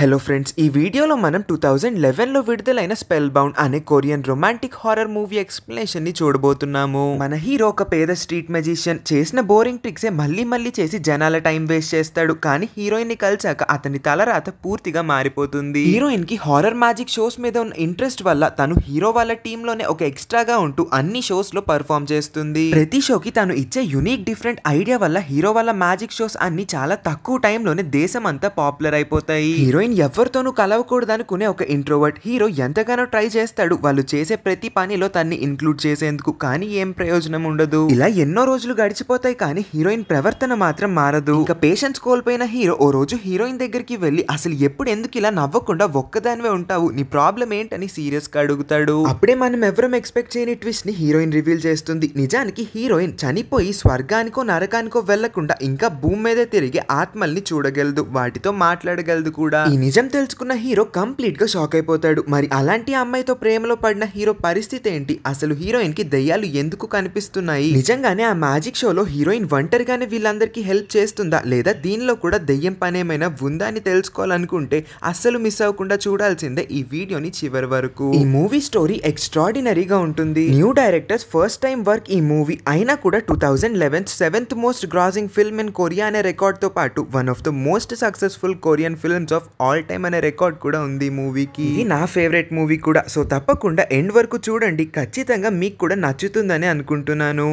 hello friends ఈ వీడియోలో మనం టూ థౌజండ్ లెవెన్లో విడుదలైన స్పెల్ బౌండ్ అనే Korean romantic horror movie explanation ని చూడబోతున్నాము మన హీరో ఒక పేద స్ట్రీట్ మెజిషియన్ చేసిన బోరింగ్ ట్రిక్స్ ఏ మళ్ళీ మళ్ళీ చేసి జనాల టైం వేస్ట్ చేస్తాడు కానీ హీరోయిన్ ని కలిసాక అతని తలరాత పూర్తిగా మారిపోతుంది హీరోయిన్ కి హారర్ మ్యాజిక్ షోస్ మీద ఉన్న ఇంట్రెస్ట్ వల్ల తను హీరో వాళ్ళ టీమ్ లోనే ఒక ఎక్స్ట్రాగా ఉంటూ అన్ని షోస్ లో పర్ఫామ్ చేస్తుంది ప్రతి షోకి తను ఇచ్చే యునిక్ డిఫరెంట్ ఐడియా వల్ల హీరో వాళ్ళ మ్యాజిక్ షోస్ అన్ని చాలా తక్కువ టైంలోనే దేశం అంతా పాపులర్ అయిపోతాయి హీరో హీరోయిన్ ఎవరితోనూ కలవకూడదనుకునే ఒక ఇంట్రోవర్ట్ హీరో ఎంతగానో ట్రై చేస్తాడు వాళ్ళు చేసే ప్రతి పనిలో తన్ని ఇన్క్లూడ్ చేసేందుకు కానీ ఏం ప్రయోజనం ఉండదు ఇలా ఎన్నో రోజులు గడిచిపోతాయి కానీ హీరోయిన్ ప్రవర్తన మాత్రం మారదు ఇక పేషెన్స్ కోల్పోయిన హీరో ఓ రోజు హీరోయిన్ దగ్గరికి వెళ్ళి అసలు ఎప్పుడు ఎందుకు ఇలా నవ్వకుండా ఒక్కదానివే ఉంటావు నీ ప్రాబ్లం ఏంటని సీరియస్ గా అడుగుతాడు అప్పుడే మనం ఎవరం ఎక్స్పెక్ట్ చేయని ట్విస్ట్ ని హీరోయిన్ రివీల్ చేస్తుంది నిజానికి హీరోయిన్ చనిపోయి స్వర్గానికో నరకానికో వెళ్లకుండా ఇంకా భూమి మీద తిరిగి ఆత్మల్ని చూడగలదు వాటితో మాట్లాడగలదు కూడా ఈ నిజం తెలుసుకున్న హీరో కంప్లీట్ గా షాక్ అయిపోతాడు మరి అలాంటి అమ్మాయితో ప్రేమలో పడిన హీరో పరిస్థితి ఏంటి అసలు హీరోయిన్ కి దయ్యాలు ఎందుకు కనిపిస్తున్నాయి నిజంగానే ఆ మ్యాజిక్ షోలో హీరోయిన్ ఒంటరిగానే వీళ్ళందరికీ హెల్ప్ చేస్తుందా లేదా దీనిలో కూడా దెయ్యం పనేమైనా ఉందా అని తెలుసుకోవాలనుకుంటే అస్సలు మిస్ అవ్వకుండా చూడాల్సిందే ఈ వీడియోని చివరి వరకు ఈ మూవీ స్టోరీ ఎక్స్ట్రాడినరీగా ఉంటుంది new directors first time work ఈ మూవీ అయినా కూడా two thousand eleven seventh most grossing film in Korea అనే రికార్డ్తో పాటు one of the most successful Korean films of all time అనే రికార్డ్ కూడా ఉంది మూవీకి ఇది నా ఫేవరెట్ మూవీ కూడా సో తప్పకుండా ఎండ్ వరకు చూడండి ఖచ్చితంగా మీకు కూడా నచ్చుతుందని అనుకుంటున్నాను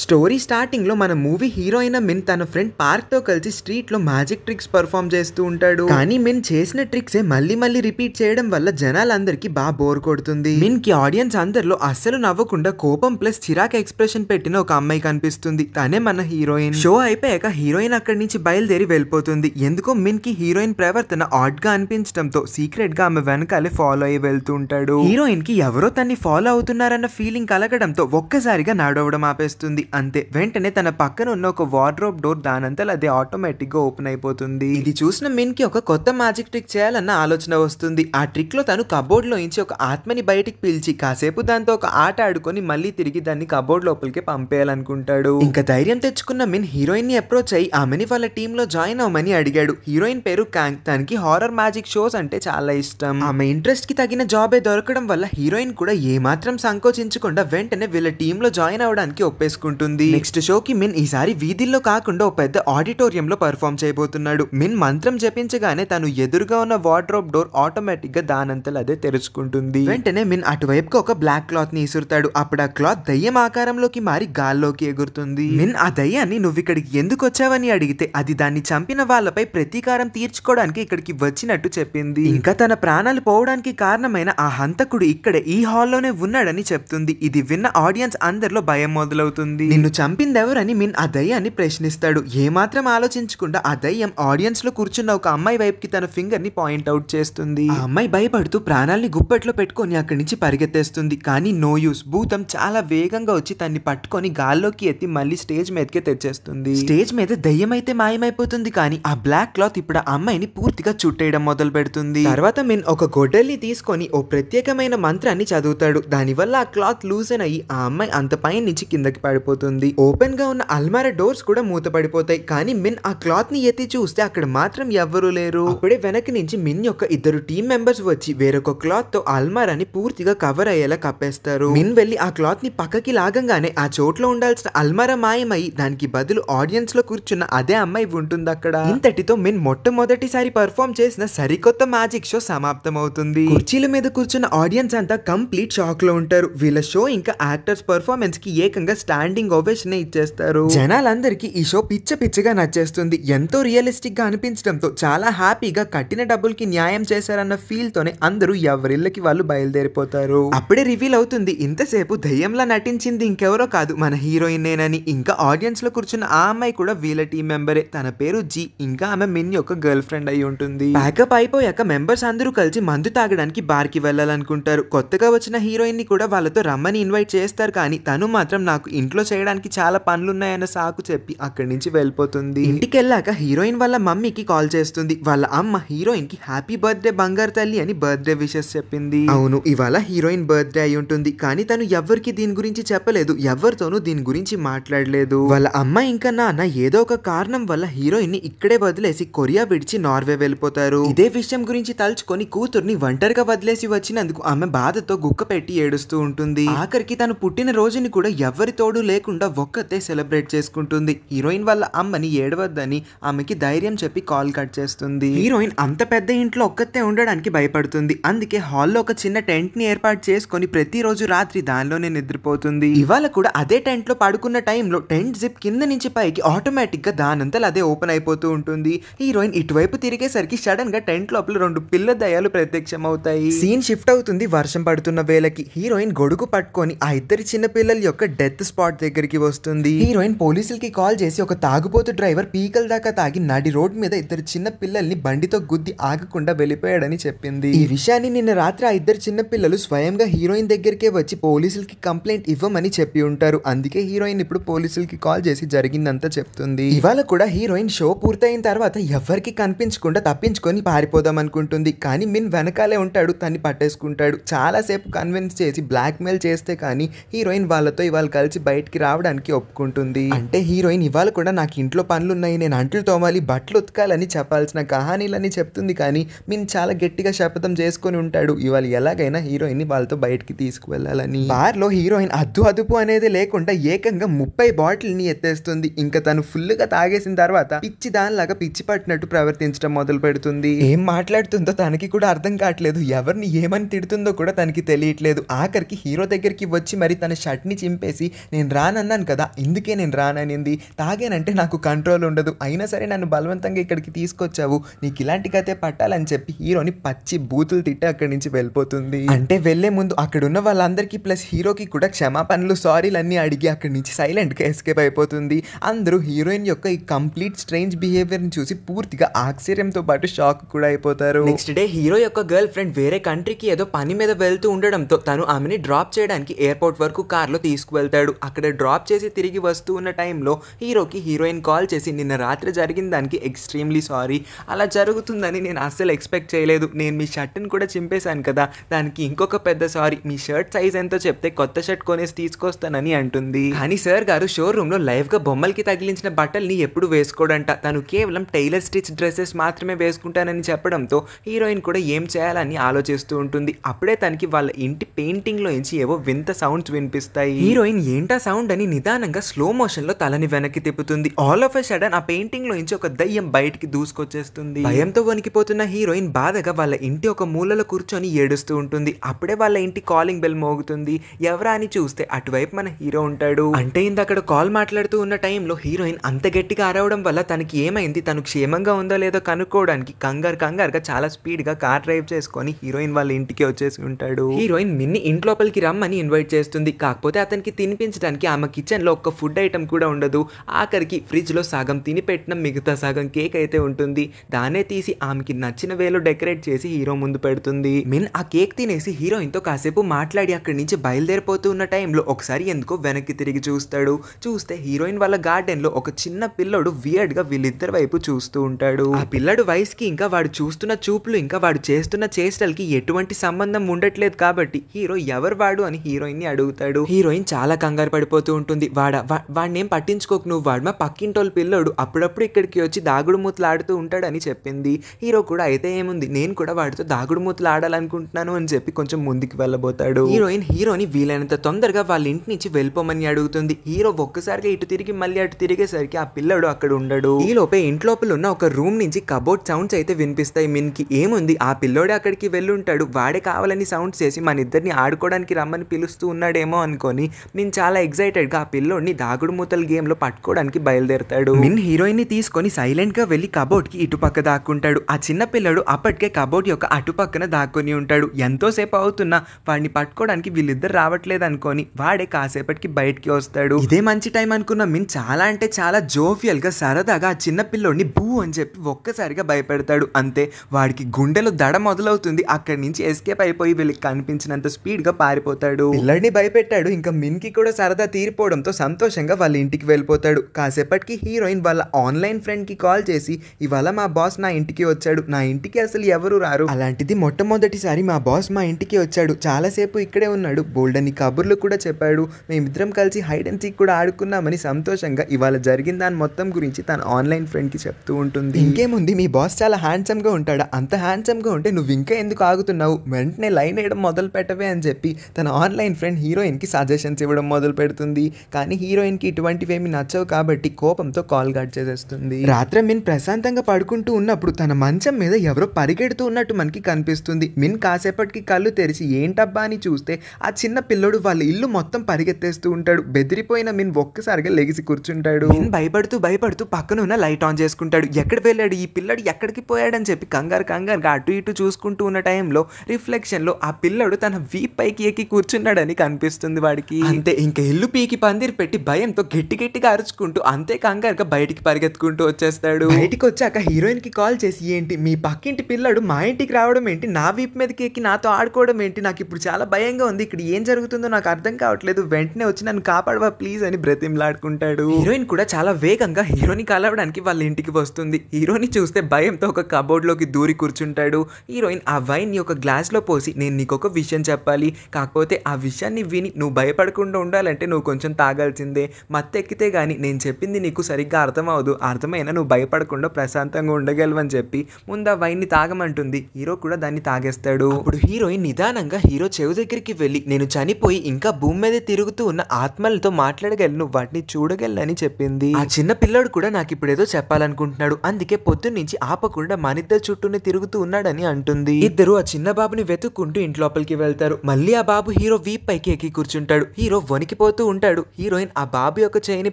స్టోరీ స్టార్టింగ్లో మన మూవీ హీరో అయిన మిన్ తన ఫ్రెండ్ పార్క్తో కలిసి స్ట్రీట్లో మ్యాజిక్ ట్రిక్స్ పర్ఫామ్ చేస్తూ ఉంటాడు కానీ మిన్ చేసిన ట్రిక్సే మళ్ళీ మళ్ళీ రిపీట్ చేయడం వల్ల జనాలందరికీ బాగా బోర్ కొడుతుంది మిన్ కి ఆడియన్స్ అందరిలో అస్సలు నవ్వకుండా కోపం ప్లస్ చిరాక్ ఎక్స్ప్రెషన్ పెట్టిన ఒక అమ్మాయి కనిపిస్తుంది తనే మన హీరోయిన్ షో అయిపోయాక హీరోయిన్ అక్కడి నుంచి బయలుదేరి వెళ్ళిపోతుంది ఎందుకో మిన్ కి హీరోయిన్ ప్రవర్తన గా అనిపించడంతో సీక్రెట్ గా ఆమె వెనకాలే ఫాలో అయ్యి వెళ్తూ ఉంటాడు హీరోయిన్ కి ఎవరో తన్ని ఫాలో అవుతున్నారన్న ఫీలింగ్ కలగడంతో ఒక్కసారిగా నడవడం ఆపేస్తుంది ఉంటుంది అంతే వెంటనే తన పక్కన ఉన్న ఒక వార్డ్రోబ్ డోర్ దానంతలో ఆటోమేటిక్ గా ఓపెన్ అయిపోతుంది ఇది చూసిన కి ఒక కొత్త మ్యాజిక్ ట్రిక్ చేయాలన్న ఆలోచన వస్తుంది ఆ ట్రిక్ లో తను కబోర్డ్ లో నుంచి ఒక ఆత్మని బయటికి పిలిచి కాసేపు దాంతో ఒక ఆట ఆడుకొని మళ్ళీ తిరిగి దాన్ని కబోర్డ్ లోపలికి పంపేయాలనుకుంటాడు ఇంకా ధైర్యం తెచ్చుకున్న మిన్ హీరోయిన్ ని అప్రోచ్ అయ్యి ఆమెని వాళ్ళ లో జాయిన్ అవ్వమని అడిగాడు హీరోయిన్ పేరు కాంగ్ తనకి హారర్ మ్యాజిక్ షోస్ అంటే చాలా ఇష్టం ఆమె ఇంట్రెస్ట్ కి తగిన జాబ్ దొరకడం వల్ల హీరోయిన్ కూడా ఏమాత్రం సంకోచించకుండా వెంటనే వీళ్ళ టీంలో జాయిన్ అవడానికి ఒప్పేసుకుంటాడు ఉంటుంది నెక్స్ట్ షోకి మిన్ ఈసారి వీధిల్లో కాకుండా ఓ పెద్ద ఆడిటోరియంలో పర్ఫామ్ చేయబోతున్నాడు మిన్ మంత్రం జపించగానే తను ఎదురుగా ఉన్న వార్డ్రోబ్ డోర్ ఆటోమేటిక్ గా దానంతలు అదే తెరుచుకుంటుంది వెంటనే మిన్ అటువైపుగా ఒక బ్లాక్ క్లాత్ ని ఇసురుతాడు అప్పుడు ఆ క్లాత్ దయ్యం ఆకారంలోకి మారి గాల్లోకి ఎగురుతుంది మిన్ ఆ దయ్యాన్ని నువ్వు ఇక్కడికి ఎందుకు వచ్చావని అడిగితే అది దాన్ని చంపిన వాళ్ళపై ప్రతీకారం తీర్చుకోవడానికి ఇక్కడికి వచ్చినట్టు చెప్పింది ఇంకా తన ప్రాణాలు పోవడానికి కారణమైన ఆ హంతకుడు ఇక్కడ ఈ హాల్లోనే ఉన్నాడని చెప్తుంది ఇది విన్న ఆడియన్స్ అందరిలో భయం మొదలవుతుంది చేసింది నిన్ను ఎవరని మిన్ ఆ అని ప్రశ్నిస్తాడు ఏమాత్రం ఆలోచించకుండా ఆ దయ్యం ఆడియన్స్ లో కూర్చున్న ఒక అమ్మాయి వైపుకి తన ఫింగర్ ని పాయింట్ అవుట్ చేస్తుంది ఆ అమ్మాయి భయపడుతూ ప్రాణాల్ని గుప్పెట్లో పెట్టుకొని అక్కడి నుంచి పరిగెత్తేస్తుంది కానీ నో యూస్ భూతం చాలా వేగంగా వచ్చి తన్ని పట్టుకొని గాల్లోకి ఎత్తి మళ్ళీ స్టేజ్ మీదకే తెచ్చేస్తుంది స్టేజ్ మీద దయ్యం అయితే మాయమైపోతుంది కానీ ఆ బ్లాక్ క్లాత్ ఇప్పుడు ఆ అమ్మాయిని పూర్తిగా చుట్టేయడం మొదలు పెడుతుంది తర్వాత మిన్ ఒక గొడ్డల్ని తీసుకొని ఓ ప్రత్యేకమైన మంత్రాన్ని చదువుతాడు దానివల్ల ఆ క్లాత్ లూజన్ అయ్యి ఆ అమ్మాయి అంత పైన నుంచి కిందకి పడిపోతుంది పడిపోతుంది ఓపెన్ గా ఉన్న అల్మారా డోర్స్ కూడా మూత పడిపోతాయి కానీ మిన్ ఆ క్లాత్ ని ఎత్తి చూస్తే అక్కడ మాత్రం ఎవ్వరూ లేరు అప్పుడే వెనక్కి నుంచి మిన్ యొక్క ఇద్దరు టీం మెంబర్స్ వచ్చి వేరొక క్లాత్ తో అల్మారాని పూర్తిగా కవర్ అయ్యేలా కప్పేస్తారు మిన్ వెళ్ళి ఆ క్లాత్ ని పక్కకి లాగంగానే ఆ చోట్లో ఉండాల్సిన అల్మారా మాయమై దానికి బదులు ఆడియన్స్ లో కూర్చున్న అదే అమ్మాయి ఉంటుంది అక్కడ ఇంతటితో మిన్ మొట్టమొదటిసారి పర్ఫామ్ చేసిన సరికొత్త మ్యాజిక్ షో సమాప్తం అవుతుంది కుర్చీల మీద కూర్చున్న ఆడియన్స్ అంతా కంప్లీట్ షాక్ లో ఉంటారు వీళ్ళ షో ఇంకా యాక్టర్స్ పర్ఫార్మెన్స్ కి ఏకంగా స్టాండింగ్ స్టాండింగ్ ఓవేషన్ ఇచ్చేస్తారు జనాలందరికీ ఈ షో పిచ్చ పిచ్చగా నచ్చేస్తుంది ఎంతో రియలిస్టిక్ గా అనిపించడంతో చాలా హ్యాపీగా కట్టిన డబ్బులకి న్యాయం చేశారన్న ఫీల్ తోనే అందరూ ఎవరిళ్ళకి వాళ్ళు బయలుదేరిపోతారు అప్పుడే రివీల్ అవుతుంది ఇంతసేపు దయ్యంలా నటించింది ఇంకెవరో కాదు మన హీరోయిన్ నేనని ఇంకా ఆడియన్స్ లో కూర్చున్న ఆ అమ్మాయి కూడా వీళ్ళ టీం మెంబరే తన పేరు జీ ఇంకా ఆమె మిన్ యొక్క గర్ల్ ఫ్రెండ్ అయి ఉంటుంది బ్యాకప్ అయిపోయాక మెంబర్స్ అందరూ కలిసి మందు తాగడానికి బార్ కి వెళ్ళాలనుకుంటారు కొత్తగా వచ్చిన హీరోయిన్ ని కూడా వాళ్ళతో రమ్మని ఇన్వైట్ చేస్తారు కానీ తను మాత్రం నాకు ఇంట్లో చేయడానికి చాలా పనులు ఉన్నాయన్న సాకు చెప్పి అక్కడి నుంచి వెళ్ళిపోతుంది ఇంటికి వెళ్ళాక హీరోయిన్ వాళ్ళ మమ్మీకి కాల్ చేస్తుంది వాళ్ళ అమ్మ హీరోయిన్ కి హ్యాపీ బర్త్డే బంగారు తల్లి అని బర్త్డే విషెస్ చెప్పింది అవును ఇవాళ హీరోయిన్ బర్త్డే అయి ఉంటుంది కానీ తను ఎవరికి దీని గురించి చెప్పలేదు ఎవరితోనూ దీని గురించి మాట్లాడలేదు వాళ్ళ అమ్మ ఇంకా నాన్న ఏదో ఒక కారణం వల్ల హీరోయిన్ ని ఇక్కడే వదిలేసి కొరియా విడిచి నార్వే వెళ్ళిపోతారు ఇదే విషయం గురించి తలుచుకొని కూతుర్ని ఒంటరిగా వదిలేసి వచ్చినందుకు ఆమె బాధతో గుక్క పెట్టి ఏడుస్తూ ఉంటుంది ఆఖరికి తను పుట్టిన రోజుని కూడా ఎవరి తోడు లేక లేకుండా ఒక్కతే సెలబ్రేట్ చేసుకుంటుంది హీరోయిన్ వాళ్ళ అమ్మని ఏడవద్దని ఆమెకి ధైర్యం చెప్పి కాల్ కట్ చేస్తుంది హీరోయిన్ అంత పెద్ద ఇంట్లో ఒక్కతే ఉండడానికి భయపడుతుంది అందుకే హాల్లో ఒక చిన్న టెంట్ ని ఏర్పాటు చేసుకొని ప్రతిరోజు రాత్రి దానిలోనే నిద్రపోతుంది ఇవాళ కూడా అదే టెంట్ లో పడుకున్న టైంలో టెంట్ జిప్ కింద నుంచి పైకి ఆటోమేటిక్ గా దానంతలు అదే ఓపెన్ అయిపోతూ ఉంటుంది హీరోయిన్ ఇటువైపు తిరిగేసరికి సడన్ గా టెంట్ లోపల రెండు పిల్ల దయాలు ప్రత్యక్షం అవుతాయి సీన్ షిఫ్ట్ అవుతుంది వర్షం పడుతున్న వేళకి హీరోయిన్ గొడుగు పట్టుకొని ఆ ఇద్దరి చిన్న పిల్లల యొక్క డెత్ స్పాట్ దగ్గర దగ్గరికి వస్తుంది హీరోయిన్ పోలీసులకి కాల్ చేసి ఒక తాగుబోతు డ్రైవర్ పీకల దాకా తాగి నడి రోడ్ మీద ఇద్దరు చిన్న పిల్లల్ని బండితో గుద్ది ఆగకుండా వెళ్ళిపోయాడని చెప్పింది ఈ విషయాన్ని నిన్న రాత్రి ఆ ఇద్దరు చిన్న పిల్లలు స్వయంగా హీరోయిన్ దగ్గరికే వచ్చి పోలీసులకి కంప్లైంట్ ఇవ్వమని చెప్పి ఉంటారు అందుకే హీరోయిన్ ఇప్పుడు పోలీసులకి కాల్ చేసి జరిగిందంతా చెప్తుంది ఇవాళ కూడా హీరోయిన్ షో పూర్తయిన తర్వాత ఎవరికి కనిపించకుండా తప్పించుకొని పారిపోదాం అనుకుంటుంది కానీ మిన్ వెనకాలే ఉంటాడు తన్ని పట్టేసుకుంటాడు చాలాసేపు కన్విన్స్ చేసి బ్లాక్మెయిల్ చేస్తే కానీ హీరోయిన్ వాళ్ళతో ఇవాళ కలిసి బయట బయటికి రావడానికి ఒప్పుకుంటుంది అంటే హీరోయిన్ ఇవాళ కూడా నాకు ఇంట్లో పనులు ఉన్నాయి నేను అంట్లు తోమాలి బట్టలు ఉతకాలని చెప్పాల్సిన కహానీలని చెప్తుంది కానీ మీన్ చాలా గట్టిగా శపథం చేసుకొని ఉంటాడు ఇవాళ ఎలాగైనా హీరోయిన్ ని వాళ్ళతో బయటికి తీసుకువెళ్ళాలని లో హీరోయిన్ అద్దు అదుపు అనేది లేకుండా ఏకంగా ముప్పై బాటిల్ని ఎత్తేస్తుంది ఇంకా తను ఫుల్గా తాగేసిన తర్వాత పిచ్చి దానిలాగా పిచ్చి పట్టినట్టు ప్రవర్తించడం మొదలు పెడుతుంది ఏం మాట్లాడుతుందో తనకి కూడా అర్థం కావట్లేదు ఎవరిని ఏమని తిడుతుందో కూడా తనకి తెలియట్లేదు ఆఖరికి హీరో దగ్గరికి వచ్చి మరి తన ని చింపేసి నేను రానన్నాను కదా ఇందుకే నేను రాననింది తాగానంటే నాకు కంట్రోల్ ఉండదు అయినా సరే నన్ను బలవంతంగా ఇక్కడికి తీసుకొచ్చావు నీకు ఇలాంటి కథే పట్టాలని చెప్పి హీరోని పచ్చి బూతులు తిట్టి అక్కడి నుంచి వెళ్ళిపోతుంది అంటే వెళ్ళే ముందు అక్కడున్న వాళ్ళందరికీ ప్లస్ హీరోకి కూడా క్షమాపణలు సారీలన్నీ అడిగి అక్కడి నుంచి సైలెంట్గా ఎస్కేప్ అయిపోతుంది అందరూ హీరోయిన్ యొక్క ఈ కంప్లీట్ స్ట్రేంజ్ బిహేవియర్ని చూసి పూర్తిగా ఆశ్చర్యంతో పాటు షాక్ కూడా అయిపోతారు నెక్స్ట్ డే హీరో యొక్క గర్ల్ ఫ్రెండ్ వేరే కంట్రీకి ఏదో పని మీద వెళ్తూ ఉండడంతో తను ఆమెని డ్రాప్ చేయడానికి ఎయిర్పోర్ట్ వరకు కార్లో తీసుకువెళ్తాడు అక్కడ వాళ్ళు డ్రాప్ చేసి తిరిగి వస్తూ ఉన్న టైంలో హీరోకి హీరోయిన్ కాల్ చేసి నిన్న రాత్రి జరిగిన దానికి ఎక్స్ట్రీమ్లీ సారీ అలా జరుగుతుందని నేను అస్సలు ఎక్స్పెక్ట్ చేయలేదు నేను మీ షర్ట్ని కూడా చింపేశాను కదా దానికి ఇంకొక పెద్ద సారీ మీ షర్ట్ సైజ్ ఎంతో చెప్తే కొత్త షర్ట్ కొనేసి తీసుకొస్తానని అంటుంది కానీ సార్ గారు షోరూంలో లైవ్గా బొమ్మలకి తగిలించిన బట్టల్ని ఎప్పుడు వేసుకోడంట తను కేవలం టైలర్ స్టిచ్ డ్రెస్సెస్ మాత్రమే వేసుకుంటానని చెప్పడంతో హీరోయిన్ కూడా ఏం చేయాలని ఆలోచిస్తూ ఉంటుంది అప్పుడే తనకి వాళ్ళ ఇంటి పెయింటింగ్లో నుంచి ఏవో వింత సౌండ్స్ వినిపిస్తాయి హీరోయిన్ ఏంటా సౌండ్ సౌండ్ అని నిదానంగా స్లో మోషన్లో తలని వెనక్కి తిప్పుతుంది ఆల్ ఆఫ్ అ సడన్ ఆ పెయింటింగ్ లో ఒక దయ్యం బయటికి దూసుకొచ్చేస్తుంది భయంతో వణికిపోతున్న హీరోయిన్ బాధగా వాళ్ళ ఇంటి ఒక మూలలో కూర్చొని ఏడుస్తూ ఉంటుంది అప్పుడే వాళ్ళ ఇంటి కాలింగ్ బెల్ మోగుతుంది ఎవరా అని చూస్తే అటువైపు మన హీరో ఉంటాడు అంటే ఇంత అక్కడ కాల్ మాట్లాడుతూ ఉన్న టైంలో హీరోయిన్ అంత గట్టిగా అరవడం వల్ల తనకి ఏమైంది తను క్షేమంగా ఉందో లేదో కనుక్కోవడానికి కంగారు కంగారుగా చాలా స్పీడ్ గా కార్ డ్రైవ్ చేసుకొని హీరోయిన్ వాళ్ళ ఇంటికి వచ్చేసి ఉంటాడు హీరోయిన్ మిన్ని ఇంట్లోపలికి రమ్మని ఇన్వైట్ చేస్తుంది కాకపోతే అతనికి తినిపించడానికి ఆమె కిచెన్లో ఒక్క ఫుడ్ ఐటెం కూడా ఉండదు ఆఖరికి ఫ్రిడ్జ్లో సగం తిని పెట్టిన మిగతా సగం కేక్ అయితే ఉంటుంది దానే తీసి ఆమెకి నచ్చిన వేలో డెకరేట్ చేసి హీరో ముందు పెడుతుంది మిన్ ఆ కేక్ తినేసి హీరోయిన్తో కాసేపు మాట్లాడి అక్కడి నుంచి బయలుదేరిపోతూ ఉన్న టైంలో ఒకసారి ఎందుకో వెనక్కి తిరిగి చూస్తాడు చూస్తే హీరోయిన్ వాళ్ళ గార్డెన్లో ఒక చిన్న పిల్లడు వియర్డ్గా వీళ్ళిద్దరి వైపు చూస్తూ ఉంటాడు ఆ పిల్లడు వయసుకి ఇంకా వాడు చూస్తున్న చూపులు ఇంకా వాడు చేస్తున్న చేష్టలకి ఎటువంటి సంబంధం ఉండట్లేదు కాబట్టి హీరో ఎవరు వాడు అని హీరోయిన్ ని అడుగుతాడు హీరోయిన్ చాలా కంగారు పోతూ ఉంటుంది వాడ వాడినేం పట్టించుకోకు నువ్వు వాడు మా పక్కింటోళ్ళ పిల్లోడు అప్పుడప్పుడు ఇక్కడికి వచ్చి దాగుడు ఆడుతూ ఉంటాడని చెప్పింది హీరో కూడా అయితే ఏముంది నేను కూడా వాడితో దాగుడు మూతలు ఆడాలనుకుంటున్నాను అని చెప్పి కొంచెం ముందుకు వెళ్ళబోతాడు హీరోయిన్ హీరోని వీలైనంత తొందరగా వాళ్ళ ఇంటి నుంచి వెళ్ళిపోమని అడుగుతుంది హీరో ఒక్కసారిగా ఇటు తిరిగి మళ్ళీ అటు తిరిగేసరికి ఆ పిల్లడు అక్కడ ఉండడు ఈ లోపే ఇంటి లోపల ఉన్న ఒక రూమ్ నుంచి కబోర్డ్ సౌండ్స్ అయితే వినిపిస్తాయి మిన్కి ఏముంది ఆ పిల్లోడే అక్కడికి వెళ్ళుంటాడు వాడే కావాలని సౌండ్స్ చేసి మన ఇద్దరిని ఆడుకోవడానికి రమ్మని పిలుస్తూ ఉన్నాడేమో అనుకొని నేను చాలా ఎగ్జైట్ ఎగ్జైటెడ్గా ఆ పిల్లోడిని దాగుడు మూతల గేమ్లో పట్టుకోవడానికి బయలుదేరతాడు మిన్ హీరోయిన్ని తీసుకొని సైలెంట్గా వెళ్ళి కబోర్డ్కి ఇటుపక్క దాక్కుంటాడు ఆ చిన్న పిల్లడు అప్పటికే కబోర్డ్ యొక్క అటుపక్కన దాక్కుని ఉంటాడు ఎంతోసేపు అవుతున్నా వాడిని పట్టుకోవడానికి వీళ్ళిద్దరు రావట్లేదు అనుకోని వాడే కాసేపటికి బయటికి వస్తాడు ఇదే మంచి టైం అనుకున్న మిన్ చాలా అంటే చాలా జోఫియల్గా సరదాగా ఆ చిన్న పిల్లోడిని బూ అని చెప్పి ఒక్కసారిగా భయపెడతాడు అంతే వాడికి గుండెలో దడ మొదలవుతుంది అక్కడి నుంచి ఎస్కేప్ అయిపోయి వీళ్ళకి కనిపించినంత స్పీడ్గా పారిపోతాడు పిల్లడిని భయపెట్టాడు ఇంకా మిన్కి కూడా సరదా తీరిపోవడంతో సంతోషంగా వాళ్ళ ఇంటికి వెళ్ళిపోతాడు కాసేపటికి హీరోయిన్ వాళ్ళ ఆన్లైన్ ఫ్రెండ్కి కాల్ చేసి ఇవాళ మా బాస్ నా ఇంటికి వచ్చాడు నా ఇంటికి అసలు ఎవరు రారు అలాంటిది మొట్టమొదటిసారి మా బాస్ మా ఇంటికి వచ్చాడు చాలాసేపు ఇక్కడే ఉన్నాడు బోల్డని కబుర్లు కూడా చెప్పాడు మేమిద్దరం కలిసి హైడ్ అండ్ సీక్ కూడా ఆడుకున్నామని సంతోషంగా ఇవాళ జరిగిన దాని మొత్తం గురించి తన ఆన్లైన్ ఫ్రెండ్కి చెప్తూ ఉంటుంది ఇంకేముంది మీ బాస్ చాలా హ్యాండ్సమ్గా ఉంటాడా అంత హ్యాండ్సమ్గా ఉంటే నువ్వు ఇంకా ఎందుకు ఆగుతున్నావు వెంటనే లైన్ వేయడం మొదలు పెట్టవే అని చెప్పి తన ఆన్లైన్ ఫ్రెండ్ హీరోయిన్కి సజెషన్స్ ఇవ్వడం మొదలు పెడుతుంది పెడుతుంది కానీ హీరోయిన్కి ఏమి నచ్చవు కాబట్టి కోపంతో కాల్ కట్ చేసేస్తుంది రాత్రి మిన్ ప్రశాంతంగా పడుకుంటూ ఉన్నప్పుడు తన మంచం మీద ఎవరో పరిగెడుతూ ఉన్నట్టు మనకి కనిపిస్తుంది మిన్ కాసేపటికి కళ్ళు తెరిచి ఏంటబ్బా అని చూస్తే ఆ చిన్న పిల్లోడు వాళ్ళ ఇల్లు మొత్తం పరిగెత్తేస్తూ ఉంటాడు బెదిరిపోయిన మిన్ ఒక్కసారిగా లెగిసి కూర్చుంటాడు మిన్ భయపడుతూ భయపడుతూ పక్కన ఉన్న లైట్ ఆన్ చేసుకుంటాడు ఎక్కడ వెళ్ళాడు ఈ పిల్లడు ఎక్కడికి పోయాడని చెప్పి కంగారు కంగారుగా అటు ఇటు చూసుకుంటూ ఉన్న టైంలో రిఫ్లెక్షన్ లో ఆ పిల్లడు తన వీప్ పైకి ఎక్కి కూర్చున్నాడని కనిపిస్తుంది వాడికి అంతే ఇంకా ఇల్లు పీకి పందిరి పెట్టి భయంతో గట్టి గట్టిగా అరుచుకుంటూ అంతే కంగారుగా బయటికి పరిగెత్తుకుంటూ వచ్చేస్తాడు బయటికి వచ్చాక హీరోయిన్ కి కాల్ చేసి ఏంటి మీ పక్కింటి పిల్లడు మా ఇంటికి రావడం ఏంటి నా వీపు మీదకి ఎక్కి నాతో ఆడుకోవడం ఏంటి నాకు ఇప్పుడు చాలా భయంగా ఉంది ఇక్కడ ఏం జరుగుతుందో నాకు అర్థం కావట్లేదు వెంటనే వచ్చి నన్ను కాపాడవా ప్లీజ్ అని బ్రతిమలాడుకుంటాడు హీరోయిన్ కూడా చాలా వేగంగా హీరోని కలవడానికి వాళ్ళ ఇంటికి వస్తుంది హీరోని చూస్తే భయంతో ఒక కబోర్డ్ లోకి దూరి కూర్చుంటాడు హీరోయిన్ ఆ వైన్ ని ఒక గ్లాస్ లో పోసి నేను నీకు విషయం చెప్పాలి కాకపోతే ఆ విషయాన్ని విని నువ్వు భయపడకుండా ఉండాలంటే నువ్వు నువ్వు కొంచెం తాగాల్సిందే మత్తెక్కితే కానీ నేను చెప్పింది నీకు సరిగ్గా అర్థమవదు అర్థమైనా నువ్వు భయపడకుండా ప్రశాంతంగా ఉండగలవని చెప్పి ముందు ఆ వైన్ని తాగమంటుంది హీరో కూడా దాన్ని తాగేస్తాడు ఇప్పుడు హీరోయిన్ నిదానంగా హీరో చెవు దగ్గరికి వెళ్ళి నేను చనిపోయి ఇంకా భూమి మీద తిరుగుతూ ఉన్న ఆత్మలతో మాట్లాడగలను వాటిని చూడగలని చెప్పింది ఆ చిన్న పిల్లడు కూడా నాకు ఇప్పుడేదో చెప్పాలనుకుంటున్నాడు అందుకే పొద్దున్నుంచి ఆపకుండా మనిద్దరు చుట్టూనే తిరుగుతూ ఉన్నాడని అంటుంది ఇద్దరు ఆ చిన్న బాబుని వెతుక్కుంటూ ఇంట్లోపలికి వెళ్తారు మళ్ళీ ఆ బాబు హీరో వీప్ పైకి ఎక్కి కూర్చుంటాడు హీరో వణికిపోతూ ఉంటాడు హీరోయిన్ ఆ బాబు యొక్క చేయిని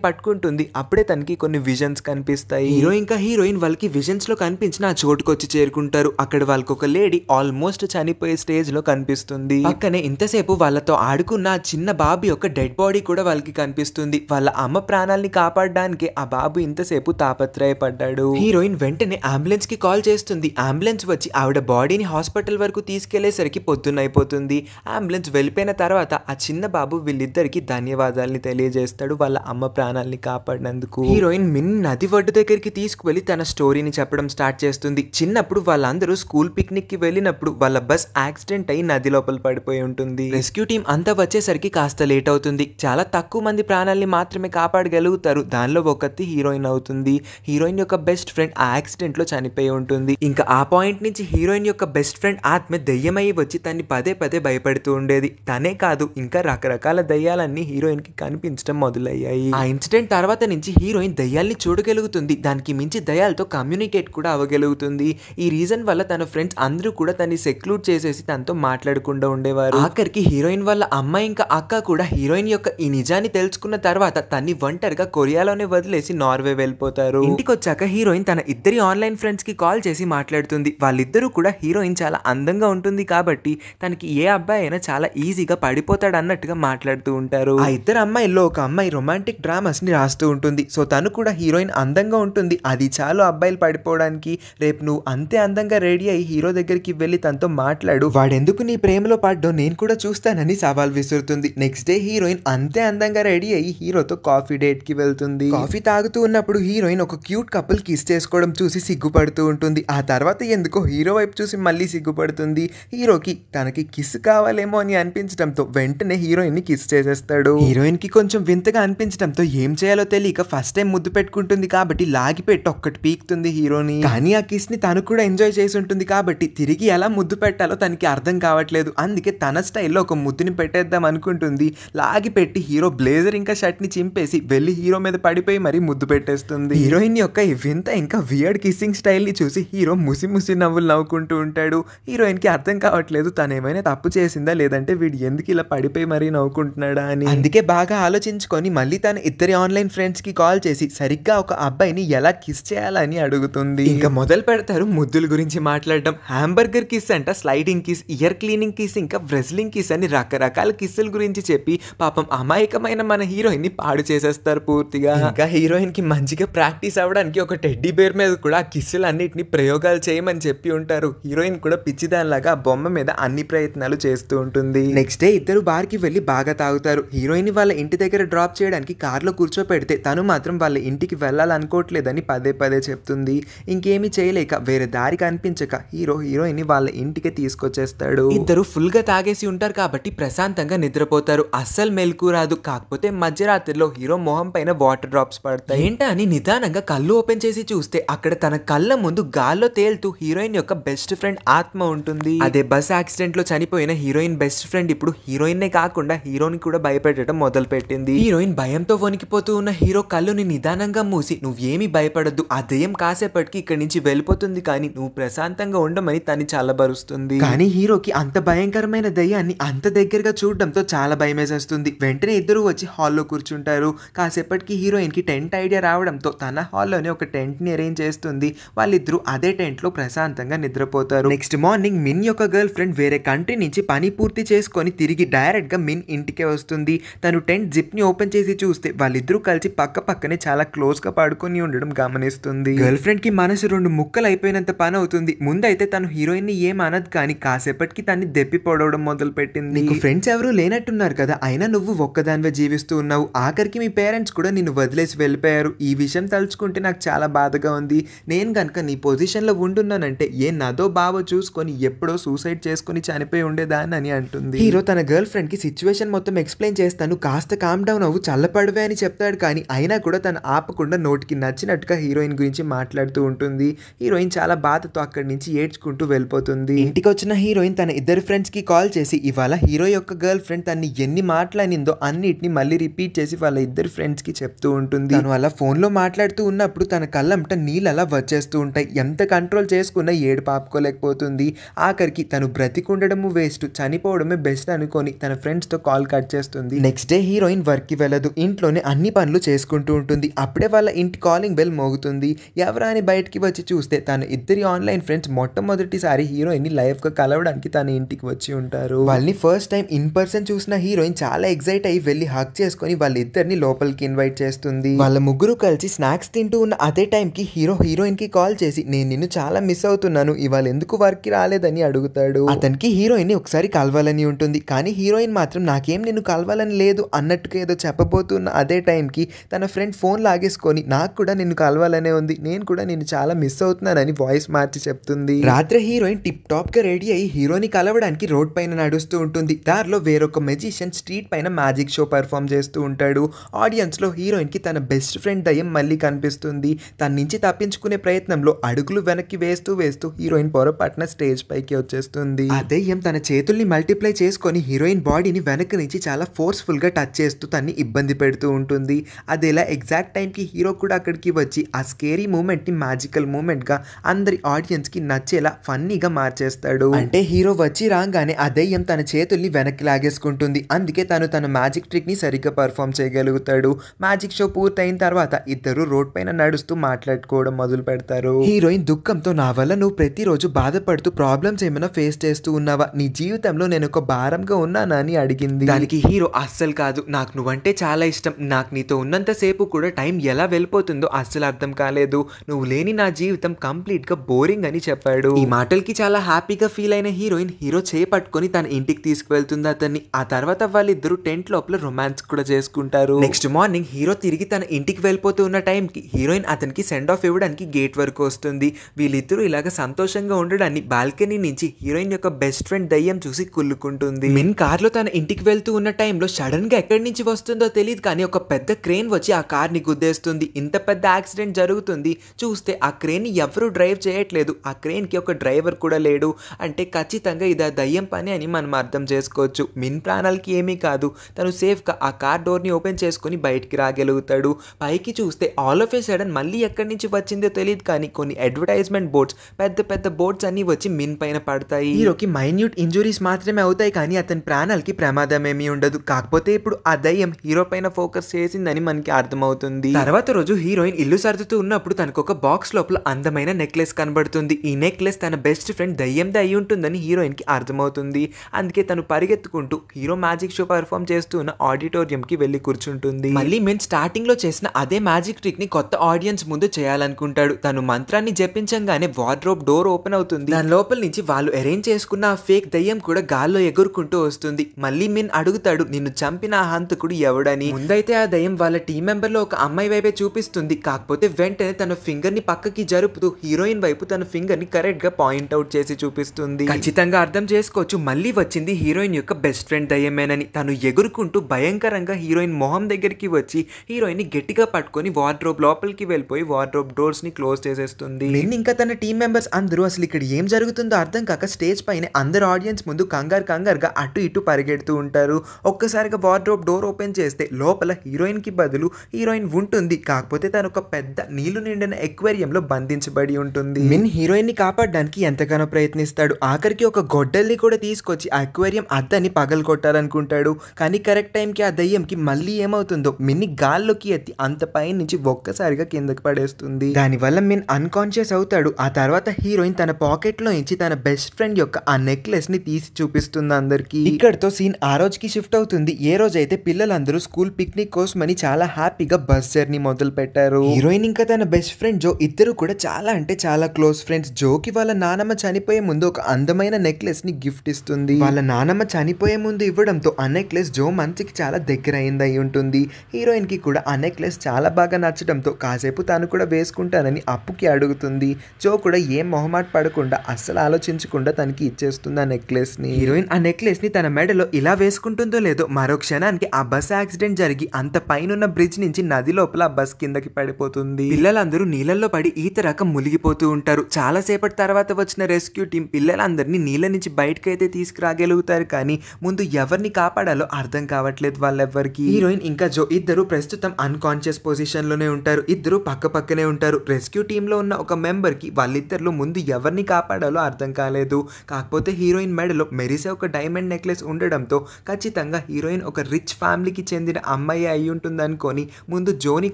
పట్టుకుంటుంది అప్పుడే తనకి కొన్ని విజన్స్ కనిపిస్తాయి హీరో ఇంకా హీరోయిన్ వాళ్ళకి విజన్స్ లో కనిపించిన ఆ చోటుకొచ్చి చేరుకుంటారు అక్కడ వాళ్ళకి ఒక లేడీ ఆల్మోస్ట్ చనిపోయే స్టేజ్ లో కనిపిస్తుంది పక్కనే ఇంతసేపు వాళ్ళతో ఆడుకున్న చిన్న బాబు యొక్క డెడ్ బాడీ కూడా వాళ్ళకి కనిపిస్తుంది వాళ్ళ అమ్మ ప్రాణాల్ని కాపాడడానికి ఆ బాబు ఇంతసేపు తాపత్రయపడ్డాడు హీరోయిన్ వెంటనే అంబులెన్స్ కి కాల్ చేస్తుంది అంబులెన్స్ వచ్చి ఆవిడ బాడీని హాస్పిటల్ వరకు తీసుకెళ్లేసరికి పొద్దున్నైపోతుంది అంబులెన్స్ వెళ్ళిపోయిన తర్వాత ఆ చిన్న బాబు వీళ్ళిద్దరికి ధన్యవాదాలు ధన్యవాదాలని తెలియజేస్తాడు వాళ్ళ అమ్మ ప్రాణాల్ని కాపాడినందుకు హీరోయిన్ మిన్ నది ఒడ్డు దగ్గరికి తీసుకువెళ్ళి తన స్టోరీని చెప్పడం స్టార్ట్ చేస్తుంది చిన్నప్పుడు వాళ్ళందరూ స్కూల్ పిక్నిక్ కి వెళ్ళినప్పుడు వాళ్ళ బస్ యాక్సిడెంట్ అయి నది లోపల పడిపోయి ఉంటుంది రెస్క్యూ టీం అంతా వచ్చేసరికి కాస్త లేట్ అవుతుంది చాలా తక్కువ మంది ప్రాణాల్ని మాత్రమే కాపాడగలుగుతారు దానిలో ఒకతి హీరోయిన్ అవుతుంది హీరోయిన్ యొక్క బెస్ట్ ఫ్రెండ్ ఆ యాక్సిడెంట్ లో చనిపోయి ఉంటుంది ఇంకా ఆ పాయింట్ నుంచి హీరోయిన్ యొక్క బెస్ట్ ఫ్రెండ్ ఆత్మ దయ్యమై వచ్చి తన్ని పదే పదే భయపడుతూ ఉండేది తనే కాదు ఇంకా రకరకాల దయ్యాలన్నీ హీరోయిన్ హీరోయిన్కి కనిపించడం మొదలయ్యాయి ఆ ఇన్సిడెంట్ తర్వాత నుంచి హీరోయిన్ దయ్యాల్ని చూడగలుగుతుంది దానికి మించి దయాలతో కమ్యూనికేట్ కూడా అవ్వగలుగుతుంది ఈ రీజన్ వల్ల తన ఫ్రెండ్స్ అందరూ కూడా తనని సెక్లూడ్ చేసేసి తనతో మాట్లాడకుండా ఉండేవారు ఆఖరికి హీరోయిన్ వాళ్ళ అమ్మాయి ఇంకా అక్క కూడా హీరోయిన్ యొక్క ఈ నిజాన్ని తెలుసుకున్న తర్వాత తన్ని ఒంటరిగా కొరియాలోనే వదిలేసి నార్వే వెళ్ళిపోతారు ఇంటికి వచ్చాక హీరోయిన్ తన ఇద్దరి ఆన్లైన్ ఫ్రెండ్స్ కి కాల్ చేసి మాట్లాడుతుంది వాళ్ళిద్దరూ కూడా హీరోయిన్ చాలా అందంగా ఉంటుంది కాబట్టి తనకి ఏ అబ్బాయి అయినా చాలా ఈజీగా పడిపోతాడు అన్నట్టుగా మాట్లాడుతూ ఉంటారు ఆ ఇద్దరు అమ్మాయిల్లో ఒక అమ్మాయి రొమాంటిక్ డ్రామాస్ని రాస్తూ ఉంటుంది సో తను కూడా హీరోయిన్ అందంగా ఉంటుంది అది చాలు అబ్బాయిలు పడిపోవడానికి రేపు నువ్వు అంతే అందంగా రెడీ అయ్యి హీరో దగ్గరికి వెళ్ళి తనతో మాట్లాడు వాడెందుకు నీ ప్రేమలో పడ్డం నేను కూడా చూస్తానని సవాల్ విసురుతుంది నెక్స్ట్ డే హీరోయిన్ అంతే అందంగా రెడీ అయ్యి హీరోతో కాఫీ డేట్ కి వెళ్తుంది కాఫీ తాగుతూ ఉన్నప్పుడు హీరోయిన్ ఒక క్యూట్ కపుల్ కిస్ చేసుకోవడం చూసి సిగ్గుపడుతూ ఉంటుంది ఆ తర్వాత ఎందుకో హీరో వైపు చూసి మళ్ళీ సిగ్గుపడుతుంది హీరోకి తనకి కిస్ కావాలేమో అని అనిపించడంతో వెంటనే హీరోయిన్ ని కిస్ చేసేస్తాడు హీరోయిన్కి కొంచెం వింతగా అనిపించడంతో ఏం చేయాలో తెలియక ఫస్ట్ టైం ముద్దు పెట్టుకుంటుంది కాబట్టి లాగి పెట్టి ఒక్కటి పీకుతుంది హీరోని కానీ ఆ కిస్ ని తను కూడా ఎంజాయ్ చేసి ఉంటుంది కాబట్టి తిరిగి ఎలా ముద్దు పెట్టాలో తనకి అర్థం కావట్లేదు అందుకే తన స్టైల్లో ఒక ముద్దుని పెట్టేద్దాం అనుకుంటుంది లాగి పెట్టి హీరో బ్లేజర్ ఇంకా షర్ట్ ని చింపేసి వెళ్ళి హీరో మీద పడిపోయి మరీ ముద్దు పెట్టేస్తుంది హీరోయిన్ యొక్క వింత ఇంకా వియర్డ్ కిస్సింగ్ స్టైల్ ని చూసి హీరో ముసి ముసి నవ్వులు నవ్వుకుంటూ ఉంటాడు హీరోయిన్ కి అర్థం కావట్లేదు తను ఏమైనా తప్పు చేసిందా లేదంటే వీడు ఎందుకు ఇలా పడిపోయి మరీ నవ్వుకుంటున్నాడా అని అందుకే అందుకే బాగా ఆలోచించుకొని మళ్ళీ తన ఇద్దరి ఆన్లైన్ ఫ్రెండ్స్కి కాల్ చేసి సరిగ్గా ఒక అబ్బాయిని ఎలా కిస్ చేయాలని అడుగుతుంది ఇంకా మొదలు పెడతారు ముద్దుల గురించి మాట్లాడడం హ్యాంబర్గర్ కిస్ అంట sliding kiss ear cleaning kiss ఇంకా బ్రెస్లింగ్ కిస్ అని రకరకాల కిస్సుల గురించి చెప్పి పాపం అమాయకమైన మన హీరోయిన్ని పాడు చేసేస్తారు పూర్తిగా ఇంకా హీరోయిన్కి మంచిగా ప్రాక్టీస్ అవ్వడానికి ఒక టెడ్డీ బేర్ మీద కూడా ఆ కిస్సులు అన్నిటిని ప్రయోగాలు చేయమని చెప్పి ఉంటారు హీరోయిన్ కూడా పిచ్చిదానిలాగా బొమ్మ మీద అన్ని ప్రయత్నాలు చేస్తూ ఉంటుంది నెక్స్ట్ డే ఇద్దరు బార్కి వెళ్ళి బాగా తాగుతారు హీరోయిన్ తనని వాళ్ళ ఇంటి దగ్గర డ్రాప్ చేయడానికి కార్లో కూర్చోపెడితే తను మాత్రం వాళ్ళ ఇంటికి వెళ్ళాలనుకోవట్లేదని పదే పదే చెప్తుంది ఇంకేమీ చేయలేక వేరే దారి కనిపించక హీరో హీరోయిన్ వాళ్ళ ఇంటికి తీసుకొచ్చేస్తాడు ఇద్దరు ఫుల్గా తాగేసి ఉంటారు కాబట్టి ప్రశాంతంగా నిద్రపోతారు అస్సలు మెలకు రాదు కాకపోతే మధ్యరాత్రిలో హీరో మొహం పైన వాటర్ డ్రాప్స్ పడతాయి ఏంటా అని నిదానంగా కళ్ళు ఓపెన్ చేసి చూస్తే అక్కడ తన కళ్ళ ముందు గాల్లో తేలుతూ హీరోయిన్ యొక్క బెస్ట్ ఫ్రెండ్ ఆత్మ ఉంటుంది అదే బస్ యాక్సిడెంట్ లో చనిపోయిన హీరోయిన్ బెస్ట్ ఫ్రెండ్ ఇప్పుడు హీరోయిన్ కాకుండా హీరోని కూడా భయపెట్టడం మొదలుపెట్టింది హీరోయిన్ భయంతో వణికిపోతూ ఉన్న హీరో కళ్ళుని నిదానంగా మూసి నువ్వేమీ భయపడద్దు ఆ దయం కాసేపటికి ఇక్కడి నుంచి వెళ్ళిపోతుంది కానీ నువ్వు ప్రశాంతంగా ఉండమని తను చల్లబరుస్తుంది కానీ హీరోకి అంత భయంకరమైన దయ్యాన్ని అంత దగ్గరగా చూడడంతో చాలా భయమేసేస్తుంది వెంటనే ఇద్దరు వచ్చి హాల్లో కూర్చుంటారు కాసేపటికి హీరోయిన్ కి టెంట్ ఐడియా రావడంతో తన హాల్లోనే ఒక టెంట్ ని అరేంజ్ చేస్తుంది వాళ్ళిద్దరూ అదే టెంట్ లో ప్రశాంతంగా నిద్రపోతారు నెక్స్ట్ మార్నింగ్ మిన్ యొక్క గర్ల్ ఫ్రెండ్ వేరే కంట్రీ నుంచి పని పూర్తి చేసుకొని తిరిగి డైరెక్ట్ గా మిన్ ఇంటికే వస్తుంది తను టెంట్ జిప్ని ఓపెన్ చేసి చూస్తే వాళ్ళిద్దరూ కలిసి పక్క పక్కనే చాలా క్లోజ్గా పాడుకొని ఉండడం గమనిస్తుంది గర్ల్ కి మనసు రెండు ముక్కలు అయిపోయినంత పని అవుతుంది ముందైతే తను ని ఏం అనదు కానీ కాసేపటికి తన్ని దెప్పి పొడవడం మొదలు పెట్టింది ఫ్రెండ్స్ ఎవరు లేనట్టున్నారు కదా అయినా నువ్వు ఒక్కదానివే జీవిస్తూ ఉన్నావు ఆఖరికి మీ పేరెంట్స్ కూడా నిన్ను వదిలేసి వెళ్ళిపోయారు ఈ విషయం తలుచుకుంటే నాకు చాలా బాధగా ఉంది నేను కనుక నీ పొజిషన్లో ఉండున్నానంటే ఏ నదో బావో చూసుకొని ఎప్పుడో సూసైడ్ చేసుకుని చనిపోయి ఉండేదాన్ని అని అంటుంది హీరో తన గర్ల్ ఫ్రెండ్కి సిచ్యువేషన్ మొత్తం ఎక్స్ప్లెయిన్ చేస్తాను నువ్వు కాస్త కామ్ డౌన్ అవ్వు చల్లపడవే అని చెప్తాడు కానీ అయినా కూడా తను ఆపకుండా నోటికి నచ్చినట్టుగా హీరోయిన్ గురించి మాట్లాడుతూ ఉంటుంది హీరోయిన్ చాలా బాధతో అక్కడి నుంచి ఏడ్చుకుంటూ వెళ్ళిపోతుంది ఇంటికి వచ్చిన హీరోయిన్ తన ఇద్దరు ఫ్రెండ్స్కి కాల్ చేసి ఇవాళ హీరో యొక్క గర్ల్ ఫ్రెండ్ తన్ని ఎన్ని మాట్లాడిందో అన్నిటిని మళ్ళీ రిపీట్ చేసి వాళ్ళ ఇద్దరు ఫ్రెండ్స్కి చెప్తూ ఉంటుంది తను అలా ఫోన్లో మాట్లాడుతూ ఉన్నప్పుడు తన కళ్ళంట నీళ్ళు అలా వచ్చేస్తూ ఉంటాయి ఎంత కంట్రోల్ చేసుకున్నా ఏడు పాపుకోలేకపోతుంది ఆఖరికి తను బ్రతికుండడము వేస్ట్ చనిపోవడమే బెస్ట్ అనుకోని తన ఫ్రెండ్స్తో కాల్ కట్ చేస్తుంది నెక్స్ట్ నెక్స్ట్ డే హీరోయిన్ వర్క్కి వెళ్ళదు ఇంట్లోనే అన్ని పనులు చేసుకుంటూ ఉంటుంది అప్పుడే వాళ్ళ ఇంటి కాలింగ్ బెల్ మోగుతుంది ఎవరా అని బయటికి వచ్చి చూస్తే తన ఇద్దరి ఆన్లైన్ ఫ్రెండ్స్ మొట్టమొదటిసారి హీరోయిన్ని లైఫ్గా కలవడానికి తన ఇంటికి వచ్చి ఉంటారు వాళ్ళని ఫస్ట్ టైం ఇన్ పర్సన్ చూసిన హీరోయిన్ చాలా ఎగ్జైట్ అయ్యి వెళ్ళి హక్ చేసుకొని వాళ్ళిద్దరిని లోపలికి ఇన్వైట్ చేస్తుంది వాళ్ళ ముగ్గురు కలిసి స్నాక్స్ తింటూ ఉన్న అదే టైంకి హీరో హీరోయిన్కి కాల్ చేసి నేను నిన్ను చాలా మిస్ అవుతున్నాను ఇవాళ ఎందుకు వర్క్కి రాలేదని అడుగుతాడు అతనికి హీరోయిన్ని ఒకసారి కలవాలని ఉంటుంది కానీ హీరోయిన్ మాత్రం నాకేం నిన్ను కలవాలని లేదు లేదు అన్నట్టుగా ఏదో చెప్పబోతున్న అదే టైంకి తన ఫ్రెండ్ ఫోన్ లాగేసుకొని నాకు కూడా నిన్ను కలవాలనే ఉంది నేను కూడా నిన్ను చాలా మిస్ అవుతున్నానని వాయిస్ మార్చి చెప్తుంది రాత్రి హీరోయిన్ టిప్ టాప్ గా రెడీ అయ్యి హీరోని కలవడానికి రోడ్ పైన నడుస్తూ ఉంటుంది దారిలో వేరొక మెజిషియన్ స్ట్రీట్ పైన మ్యాజిక్ షో పర్ఫామ్ చేస్తూ ఉంటాడు ఆడియన్స్ లో హీరోయిన్ కి తన బెస్ట్ ఫ్రెండ్ దయ్యం మళ్ళీ కనిపిస్తుంది తన నుంచి తప్పించుకునే ప్రయత్నంలో అడుగులు వెనక్కి వేస్తూ వేస్తూ హీరోయిన్ పొరపాటున స్టేజ్ పైకి వచ్చేస్తుంది ఆ దయ్యం తన చేతుల్ని మల్టిప్లై చేసుకొని హీరోయిన్ బాడీని వెనక్కి నుంచి చాలా ఫోర్స్ఫుల్ గా సడన్గా టచ్ చేస్తూ తన్ని ఇబ్బంది పెడుతూ ఉంటుంది అది ఎలా ఎగ్జాక్ట్ టైంకి హీరో కూడా అక్కడికి వచ్చి ఆ స్కేరీ మూమెంట్ని మ్యాజికల్ మూమెంట్గా అందరి ఆడియన్స్కి నచ్చేలా ఫన్నీగా మార్చేస్తాడు అంటే హీరో వచ్చి రాగానే ఆ దెయ్యం తన చేతుల్ని వెనక్కి లాగేసుకుంటుంది అందుకే తను తన మ్యాజిక్ ట్రిక్ని సరిగ్గా పర్ఫామ్ చేయగలుగుతాడు మ్యాజిక్ షో పూర్తయిన తర్వాత ఇద్దరు రోడ్ పైన నడుస్తూ మాట్లాడుకోవడం మొదలు పెడతారు హీరోయిన్ దుఃఖంతో నా వల్ల నువ్వు ప్రతిరోజు బాధపడుతూ ప్రాబ్లమ్స్ ఏమైనా ఫేస్ చేస్తూ ఉన్నావా నీ జీవితంలో నేను ఒక భారంగా ఉన్నానా అని అడిగింది దానికి హీరో అస్సలు కాదు నాకు నువ్వంటే చాలా ఇష్టం నాకు నీతో ఉన్నంతసేపు కూడా టైం ఎలా వెళ్ళిపోతుందో అస్సలు అర్థం కాలేదు నువ్వు లేని నా జీవితం కంప్లీట్గా బోరింగ్ అని చెప్పాడు ఈ మాటలకి చాలా హ్యాపీగా ఫీల్ అయిన హీరోయిన్ హీరో చేపట్టుకుని తన ఇంటికి తీసుకువెళ్తుంది అతన్ని ఆ తర్వాత వాళ్ళిద్దరు టెంట్ లోపల రొమాన్స్ కూడా చేసుకుంటారు నెక్స్ట్ మార్నింగ్ హీరో తిరిగి తన ఇంటికి వెళ్ళిపోతూ ఉన్న టైంకి హీరోయిన్ అతనికి సెండ్ ఆఫ్ ఇవ్వడానికి గేట్ వరకు వస్తుంది వీళ్ళిద్దరూ ఇలాగ సంతోషంగా ఉండడాన్ని బాల్కనీ నుంచి హీరోయిన్ యొక్క బెస్ట్ ఫ్రెండ్ దయ్యం చూసి కుల్లుకుంటుంది మిన్ కార్లో తన ఇంటికి వెళ్తూ ఉన్న టైంలో షడన్ గా ఎక్కడి నుంచి వస్తుందో తెలియదు కానీ ఒక పెద్ద క్రేన్ వచ్చి ఆ కార్ని గుద్దేస్తుంది ఇంత పెద్ద యాక్సిడెంట్ జరుగుతుంది చూస్తే ఆ క్రేన్ని ఎవరు డ్రైవ్ చేయట్లేదు ఆ క్రేన్కి ఒక డ్రైవర్ కూడా లేడు అంటే ఖచ్చితంగా ఇది ఆ దయ్యం పని అని మనం అర్థం చేసుకోవచ్చు మిన్ ప్రాణాలకి ఏమీ కాదు తను సేఫ్గా ఆ కార్ డోర్ని ఓపెన్ చేసుకుని బయటికి రాగలుగుతాడు పైకి చూస్తే ఆల్ ఆఫ్ ఏ సడన్ మళ్ళీ ఎక్కడి నుంచి వచ్చిందో తెలియదు కానీ కొన్ని అడ్వర్టైజ్మెంట్ బోర్డ్స్ పెద్ద పెద్ద బోర్డ్స్ అన్ని వచ్చి మిన్ పైన పడతాయి హీరోకి మైన్యూట్ ఇంజురీస్ మాత్రమే అవుతాయి కానీ అతని ప్రాణాలకి ప్రమాదం ఏమీ ఉండదు కాకపోతే కాకపోతే ఇప్పుడు ఆ దయ్యం హీరో పైన ఫోకస్ చేసిందని మనకి అర్థమవుతుంది తర్వాత రోజు హీరోయిన్ ఇల్లు సర్దుతూ ఉన్నప్పుడు తనకు ఒక బాక్స్ లోపల అందమైన నెక్లెస్ కనబడుతుంది ఈ నెక్లెస్ తన బెస్ట్ ఫ్రెండ్ దయ్యం అయి ఉంటుందని హీరోయిన్ కి అర్థమవుతుంది అందుకే తను పరిగెత్తుకుంటూ హీరో మ్యాజిక్ షో పర్ఫామ్ చేస్తూ ఉన్న ఆడిటోరియం కి వెళ్ళి కూర్చుంటుంది మళ్ళీ మేము స్టార్టింగ్ లో చేసిన అదే మ్యాజిక్ ట్రిక్ ని కొత్త ఆడియన్స్ ముందు చేయాలనుకుంటాడు తను మంత్రాన్ని జపించంగానే వార్డ్రోబ్ డోర్ ఓపెన్ అవుతుంది దాని లోపల నుంచి వాళ్ళు అరేంజ్ చేసుకున్న ఫేక్ దయ్యం కూడా గాల్లో ఎగురుకుంటూ వస్తుంది మళ్ళీ మీన్ అడుగుతాడు నిన్ను చం చంపిన ఆ హంతకుడు ఎవడని ముందైతే ఆ దయ్యం వాళ్ళ టీం మెంబర్ లో ఒక అమ్మాయి వైపే చూపిస్తుంది కాకపోతే వెంటనే తన ఫింగర్ ని పక్కకి జరుపుతూ హీరోయిన్ వైపు తన ఫింగర్ ని కరెక్ట్ గా పాయింట్ అవుట్ చేసి చూపిస్తుంది ఖచ్చితంగా అర్థం చేసుకోవచ్చు మళ్ళీ వచ్చింది హీరోయిన్ యొక్క బెస్ట్ ఫ్రెండ్ దయ్యమేనని తను ఎగురుకుంటూ భయంకరంగా హీరోయిన్ మొహం దగ్గరికి వచ్చి హీరోయిన్ ని గట్టిగా పట్టుకొని వార్డ్రోబ్ లోపలికి వెళ్ళిపోయి వార్డ్రోబ్ డోర్స్ ని క్లోజ్ చేసేస్తుంది నిన్న ఇంకా తన టీం మెంబర్స్ అందరూ అసలు ఇక్కడ ఏం జరుగుతుందో అర్థం కాక స్టేజ్ పైన అందరు ఆడియన్స్ ముందు కంగారు కంగారుగా అటు ఇటు పరిగెడుతూ ఉంటారు ఒక్కసారిగా వార్డ్రోబ్ డోర్ ఓపెన్ చేస్తే లోపల హీరోయిన్కి బదులు హీరోయిన్ ఉంటుంది కాకపోతే తను ఒక పెద్ద నీళ్లు నిండిన ఎక్వేరియంలో బంధించబడి ఉంటుంది మిన్ హీరోయిన్ని కాపాడడానికి ఎంతగానో ప్రయత్నిస్తాడు ఆఖరికి ఒక గొడ్డల్ని కూడా తీసుకొచ్చి ఆ ఎక్వేరియం అద్దని పగలు కొట్టాలనుకుంటాడు కానీ కరెక్ట్ టైంకి ఆ దయ్యంకి మళ్ళీ ఏమవుతుందో మిన్ని గాల్లోకి ఎత్తి అంత పైన నుంచి ఒక్కసారిగా కిందకి పడేస్తుంది దానివల్ల మిన్ అన్కాన్షియస్ అవుతాడు ఆ తర్వాత హీరోయిన్ తన పాకెట్లో నుంచి తన బెస్ట్ ఫ్రెండ్ యొక్క ఆ నెక్లెస్ ని తీసి చూపిస్తుంది అందరికి ఇక్కడతో సీన్ ఆ రోజుకి షిఫ్ట్ అవుతుంది ఏ రోజైతే పిల్లలందరూ స్కూల్ పిక్నిక్ కోసం అని చాలా హ్యాపీగా బస్ జర్నీ మొదలు పెట్టారు హీరోయిన్ ఇంకా తన బెస్ట్ ఫ్రెండ్ జో ఇద్దరు కూడా చాలా అంటే చాలా క్లోజ్ ఫ్రెండ్స్ జోకి వాళ్ళ నానమ్మ చనిపోయే ముందు ఒక అందమైన నెక్లెస్ ని గిఫ్ట్ ఇస్తుంది వాళ్ళ నానమ్మ చనిపోయే ముందు ఇవ్వడంతో ఆ నెక్లెస్ జో మంచికి చాలా దగ్గర అయిందై ఉంటుంది హీరోయిన్ కి కూడా ఆ నెక్లెస్ చాలా బాగా నచ్చడంతో కాసేపు తాను కూడా వేసుకుంటానని అప్పుకి అడుగుతుంది జో కూడా ఏం మొహమాట పడకుండా అస్సలు ఆలోచించకుండా తనకి ఇచ్చేస్తుంది ఆ నెక్లెస్ ని హీరోయిన్ ఆ నెక్లెస్ ని తన మెడలో ఇలా వేసుకుంటుందో లేదో మరొక క్షణానికి ఆ బస్ యాక్సిడెంట్ జరిగి అంత పైన బ్రిడ్జ్ నుంచి నది లోపల బస్ కిందకి పడిపోతుంది పిల్లలందరూ నీళ్ళల్లో పడి ఈత రకం మునిగిపోతూ ఉంటారు చాలా సేపటి తర్వాత వచ్చిన రెస్క్యూ టీం పిల్లలందరినీ నీళ్ళ నుంచి బయటకు అయితే తీసుకురాగలుగుతారు కానీ ముందు ఎవరిని కాపాడాలో అర్థం కావట్లేదు వాళ్ళెవ్వరికి హీరోయిన్ ఇంకా జో ఇద్దరు ప్రస్తుతం అన్కాన్షియస్ పొజిషన్ లోనే ఉంటారు ఇద్దరు పక్క పక్కనే ఉంటారు రెస్క్యూ టీమ్ లో ఉన్న ఒక మెంబర్ కి వాళ్ళిద్దరిలో ముందు ఎవరిని కాపాడాలో అర్థం కాలేదు కాకపోతే హీరోయిన్ మెడలో మెరిసే ఒక డైమండ్ నెక్లెస్ ఉండడంతో ఖచ్చితంగా హీరోయిన్ ఒక ఒక రిచ్ ఫ్యామిలీకి చెందిన అమ్మాయి అయి ఉంటుందనుకొని ముందు జోని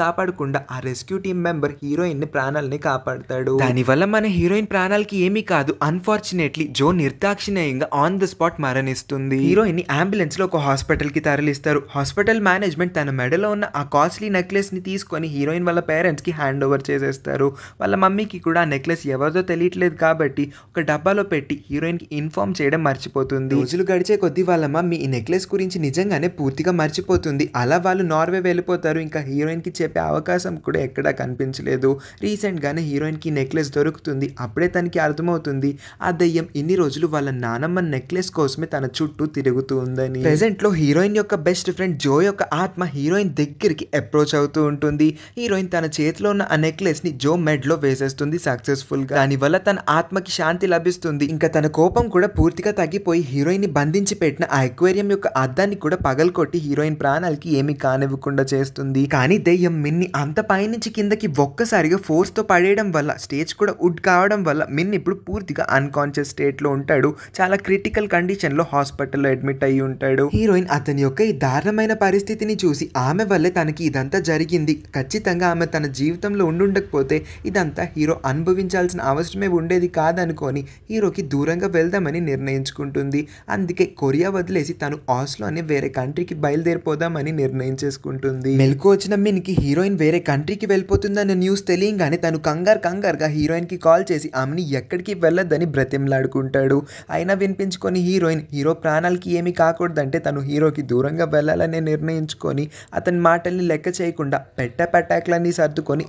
కాపాడకుండా ఆ రెస్క్యూ టీం మెంబర్ హీరోయిన్ ప్రాణాలని కాపాడతాడు దానివల్ల మన హీరోయిన్ ప్రాణాలకి ఏమీ కాదు అన్ఫార్చునేట్లీ జో నిర్దాక్షిణ్యంగా ఆన్ ద స్పాట్ మరణిస్తుంది హీరోయిన్ ని అంబులెన్స్ లో ఒక హాస్పిటల్ కి తరలిస్తారు హాస్పిటల్ మేనేజ్మెంట్ తన మెడలో ఉన్న ఆ కాస్ట్లీ నెక్లెస్ ని తీసుకొని హీరోయిన్ వాళ్ళ పేరెంట్స్ కి హ్యాండ్ ఓవర్ చేసేస్తారు వాళ్ళ మమ్మీకి కూడా ఆ నెక్లెస్ ఎవరిదో తెలియట్లేదు కాబట్టి ఒక డబ్బాలో పెట్టి హీరోయిన్ కి ఇన్ఫార్మ్ చేయడం మర్చిపోతుంది రోజులు గడిచే కొద్ది వాళ్ళ మమ్మీ ఈ నెక్లెస్ గురించి నిజంగానే వాళ్ళని పూర్తిగా మర్చిపోతుంది అలా వాళ్ళు నార్వే వెళ్ళిపోతారు ఇంకా హీరోయిన్కి చెప్పే అవకాశం కూడా ఎక్కడా కనిపించలేదు రీసెంట్గానే హీరోయిన్కి నెక్లెస్ దొరుకుతుంది అప్పుడే తనకి అర్థమవుతుంది ఆ దయ్యం ఇన్ని రోజులు వాళ్ళ నానమ్మ నెక్లెస్ కోసమే తన చుట్టూ తిరుగుతూ ఉందని ప్రజెంట్లో హీరోయిన్ యొక్క బెస్ట్ ఫ్రెండ్ జో యొక్క ఆత్మ హీరోయిన్ దగ్గరికి అప్రోచ్ అవుతూ ఉంటుంది హీరోయిన్ తన చేతిలో ఉన్న ఆ నెక్లెస్ని జో మెడ్లో వేసేస్తుంది సక్సెస్ఫుల్గా దానివల్ల తన ఆత్మకి శాంతి లభిస్తుంది ఇంకా తన కోపం కూడా పూర్తిగా తగ్గిపోయి ని బంధించి పెట్టిన ఆ అక్వేరియం యొక్క అద్దాన్ని కూడా పగలకొట్టి హీరోయిన్ ప్రాణాలకి ఏమి కానివ్వకుండా చేస్తుంది కానీ దెయ్యం మిన్ని అంత పైనుంచి కిందకి ఒక్కసారిగా ఫోర్స్తో పడేయడం వల్ల స్టేజ్ కూడా ఉడ్ కావడం వల్ల మిన్ని ఇప్పుడు పూర్తిగా అన్కాన్షియస్ స్టేట్లో ఉంటాడు చాలా క్రిటికల్ కండిషన్లో హాస్పిటల్లో అడ్మిట్ అయ్యి ఉంటాడు హీరోయిన్ అతని యొక్క ఈ దారుణమైన పరిస్థితిని చూసి ఆమె వల్లే తనకి ఇదంతా జరిగింది ఖచ్చితంగా ఆమె తన జీవితంలో ఉండుండకపోతే ఇదంతా హీరో అనుభవించాల్సిన అవసరమే ఉండేది కాదనుకొని హీరోకి దూరంగా వెళ్దామని నిర్ణయించుకుంటుంది అందుకే కొరియా వదిలేసి తను ఆస్లో అనే వేరే కంట్రీకి బయలుదేరిపోదామని నిర్ణయం చేసుకుంటుంది మెలకు వచ్చిన మినికి హీరోయిన్ వేరే కంట్రీకి వెళ్ళిపోతుందన్న న్యూస్ తెలియగానే తను కంగారు కంగారుగా కి కాల్ చేసి ఆమెని ఎక్కడికి వెళ్ళొద్దని బ్రతిమలాడుకుంటాడు అయినా వినిపించుకొని హీరోయిన్ హీరో ప్రాణాలకి ఏమీ కాకూడదంటే తను హీరోకి దూరంగా వెళ్ళాలని నిర్ణయించుకొని అతని మాటల్ని లెక్క చేయకుండా పెట్ట పెట్టాకలన్నీ సర్దుకొని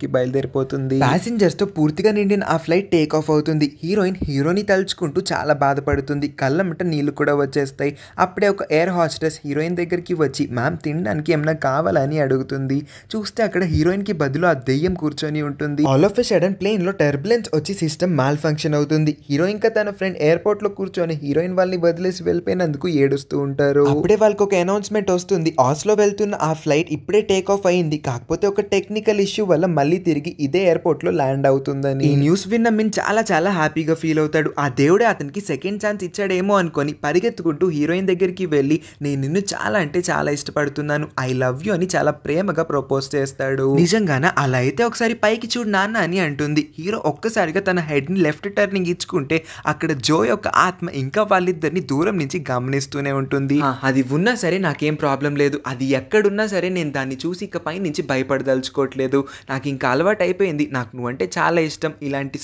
కి బయలుదేరిపోతుంది తో పూర్తిగా నిండిన ఆ ఫ్లైట్ టేక్ ఆఫ్ అవుతుంది హీరోయిన్ హీరోని తలుచుకుంటూ చాలా బాధపడుతుంది కళ్ళమిట నీళ్లు కూడా వచ్చేస్తాయి అప్పుడే ఒక ఎయిర్ హాస్టెస్ డ్రెస్ హీరోయిన్ దగ్గరికి వచ్చి మ్యామ్ తినడానికి ఏమైనా కావాలని అడుగుతుంది చూస్తే అక్కడ హీరోయిన్కి బదులు ఆ దెయ్యం కూర్చొని ఉంటుంది ఆల్ ఆఫ్ ఎ సడన్ లో టర్బులెన్స్ వచ్చి సిస్టమ్ మాల్ ఫంక్షన్ అవుతుంది హీరోయిన్ కా తన ఫ్రెండ్ ఎయిర్పోర్ట్ లో కూర్చొని హీరోయిన్ వాళ్ళని వదిలేసి వెళ్ళిపోయినందుకు ఏడుస్తూ ఉంటారు ఇప్పుడే వాళ్ళకి ఒక అనౌన్స్మెంట్ వస్తుంది ఆస్లో వెళ్తున్న ఆ ఫ్లైట్ ఇప్పుడే టేక్ ఆఫ్ అయింది కాకపోతే ఒక టెక్నికల్ ఇష్యూ వల్ల మళ్ళీ తిరిగి ఇదే ఎయిర్పోర్ట్ లో ల్యాండ్ అవుతుందని ఈ న్యూస్ విన్న మిన్ చాలా చాలా హ్యాపీగా ఫీల్ అవుతాడు ఆ దేవుడే అతనికి సెకండ్ ఛాన్స్ ఇచ్చాడేమో అనుకొని పరిగెత్తుకుంటూ హీరోయిన్ దగ్గరికి వెళ్ళి నేను నిన్ను చాలా అంటే చాలా ఇష్టపడుతున్నాను ఐ లవ్ యూ అని చాలా ప్రేమగా ప్రపోజ్ చేస్తాడు నిజంగానే అలా అయితే ఒకసారి పైకి చూడు నాన్న అని అంటుంది హీరో ఒక్కసారిగా తన హెడ్ని లెఫ్ట్ టర్నింగ్ ఇచ్చుకుంటే అక్కడ జో యొక్క ఆత్మ ఇంకా వాళ్ళిద్దరిని దూరం నుంచి గమనిస్తూనే ఉంటుంది అది ఉన్నా సరే నాకేం ప్రాబ్లం లేదు అది ఎక్కడున్నా సరే నేను దాన్ని చూసి ఇక పై నుంచి భయపడదలుచుకోవట్లేదు నాకు ఇంకా అలవాటు అయిపోయింది నాకు నువ్వంటే చాలా ఇష్టం ఇలాంటి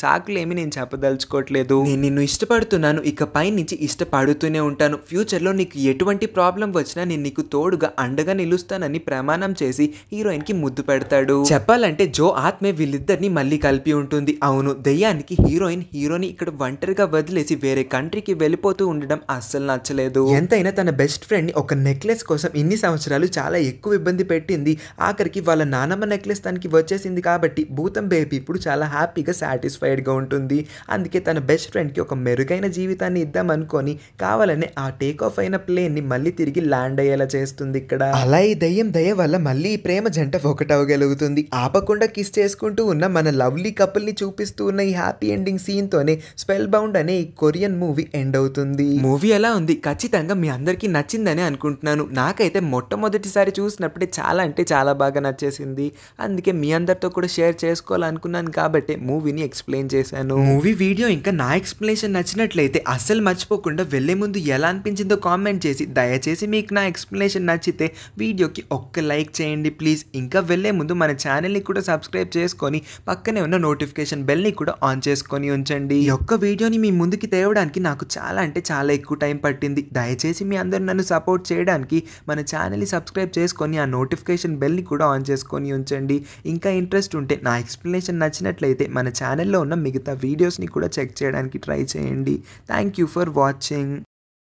ఏమి నేను చెప్పదలుచుకోవట్లేదు నేను నిన్ను ఇష్టపడుతున్నాను ఇక పై నుంచి ఇష్టపడుతూనే ఉంటాను ఫ్యూచర్లో నీకు ఎటువంటి ప్రాబ్లం అవసరం వచ్చినా నేను నీకు తోడుగా అండగా నిలుస్తానని ప్రమాణం చేసి హీరోయిన్ కి ముద్దు పెడతాడు చెప్పాలంటే జో ఆత్మే వీళ్ళిద్దరిని మళ్ళీ కలిపి ఉంటుంది అవును దయ్యానికి హీరోయిన్ హీరోని ఇక్కడ ఒంటరిగా వదిలేసి వేరే కంట్రీకి వెళ్ళిపోతూ ఉండడం అస్సలు నచ్చలేదు ఎంతైనా తన బెస్ట్ ఫ్రెండ్ ని ఒక నెక్లెస్ కోసం ఇన్ని సంవత్సరాలు చాలా ఎక్కువ ఇబ్బంది పెట్టింది ఆఖరికి వాళ్ళ నానమ్మ నెక్లెస్ తనకి వచ్చేసింది కాబట్టి భూతం బేబీ ఇప్పుడు చాలా హ్యాపీగా సాటిస్ఫైడ్ గా ఉంటుంది అందుకే తన బెస్ట్ ఫ్రెండ్ కి ఒక మెరుగైన జీవితాన్ని ఇద్దామనుకొని కావాలనే ఆ టేక్ ఆఫ్ అయిన ప్లేన్ ని మళ్ళీ తిరిగి కి ల్యాండ్ అయ్యేలా చేస్తుంది ఇక్కడ అలా ఈ దయ్యం దయ వల్ల మళ్ళీ ఈ ప్రేమ జంట ఒకటవగలుగుతుంది ఆపకుండా కిస్ చేసుకుంటూ ఉన్న మన లవ్లీ కపుల్ ని చూపిస్తూ ఉన్న ఈ హ్యాపీ ఎండింగ్ సీన్ తోనే స్పెల్ బౌండ్ అనే ఈ కొరియన్ మూవీ ఎండ్ అవుతుంది మూవీ ఎలా ఉంది ఖచ్చితంగా మీ అందరికీ నచ్చిందని అనుకుంటున్నాను నాకైతే మొట్టమొదటిసారి చూసినప్పుడే చాలా అంటే చాలా బాగా నచ్చేసింది అందుకే మీ అందరితో కూడా షేర్ చేసుకోవాలనుకున్నాను కాబట్టి మూవీని ఎక్స్ప్లెయిన్ చేశాను మూవీ వీడియో ఇంకా నా ఎక్స్ప్లెనేషన్ నచ్చినట్లయితే అస్సలు మర్చిపోకుండా వెళ్లే ముందు ఎలా అనిపించిందో కామెంట్ చేసి దయచేసి మీకు నా ఎక్స్ప్లెనేషన్ నచ్చితే వీడియోకి ఒక్క లైక్ చేయండి ప్లీజ్ ఇంకా వెళ్ళే ముందు మన ఛానల్ని కూడా సబ్స్క్రైబ్ చేసుకొని పక్కనే ఉన్న నోటిఫికేషన్ బెల్ని కూడా ఆన్ చేసుకొని ఉంచండి ఈ యొక్క వీడియోని మీ ముందుకి తేవడానికి నాకు చాలా అంటే చాలా ఎక్కువ టైం పట్టింది దయచేసి మీ అందరూ నన్ను సపోర్ట్ చేయడానికి మన ఛానల్ని సబ్స్క్రైబ్ చేసుకొని ఆ నోటిఫికేషన్ బెల్ని కూడా ఆన్ చేసుకొని ఉంచండి ఇంకా ఇంట్రెస్ట్ ఉంటే నా ఎక్స్ప్లెనేషన్ నచ్చినట్లయితే మన ఛానల్లో ఉన్న మిగతా వీడియోస్ని కూడా చెక్ చేయడానికి ట్రై చేయండి థ్యాంక్ యూ ఫర్ వాచింగ్